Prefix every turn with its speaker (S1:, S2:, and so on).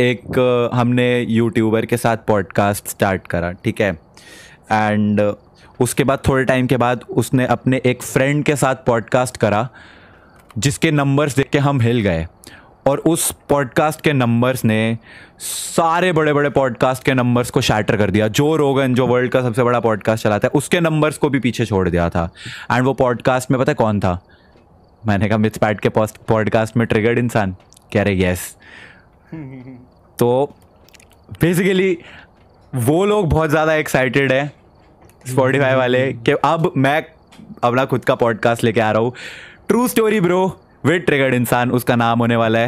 S1: एक हमने यूट्यूबर के साथ पॉडकास्ट स्टार्ट करा ठीक है एंड उसके बाद थोड़े टाइम के बाद उसने अपने एक फ्रेंड के साथ पॉडकास्ट करा जिसके नंबर्स देख के हम हिल गए और उस पॉडकास्ट के नंबर्स ने सारे बड़े बड़े पॉडकास्ट के नंबर्स को शैटर कर दिया जो रोगन जो वर्ल्ड का सबसे बड़ा पॉडकास्ट चलाता है उसके नंबर्स को भी पीछे छोड़ दिया था एंड वो पॉडकास्ट में पता है कौन था मैंने कहा मिथ पैट के पॉडकास्ट में ट्रिगर्ड इंसान कह रहे येस तो बेसिकली वो लोग बहुत ज़्यादा एक्साइटेड है स्पॉटिफाई वाले कि अब मैं अपना खुद का पॉडकास्ट लेके आ रहा हूँ true story bro with Triggered Insaan उसका नाम होने वाला है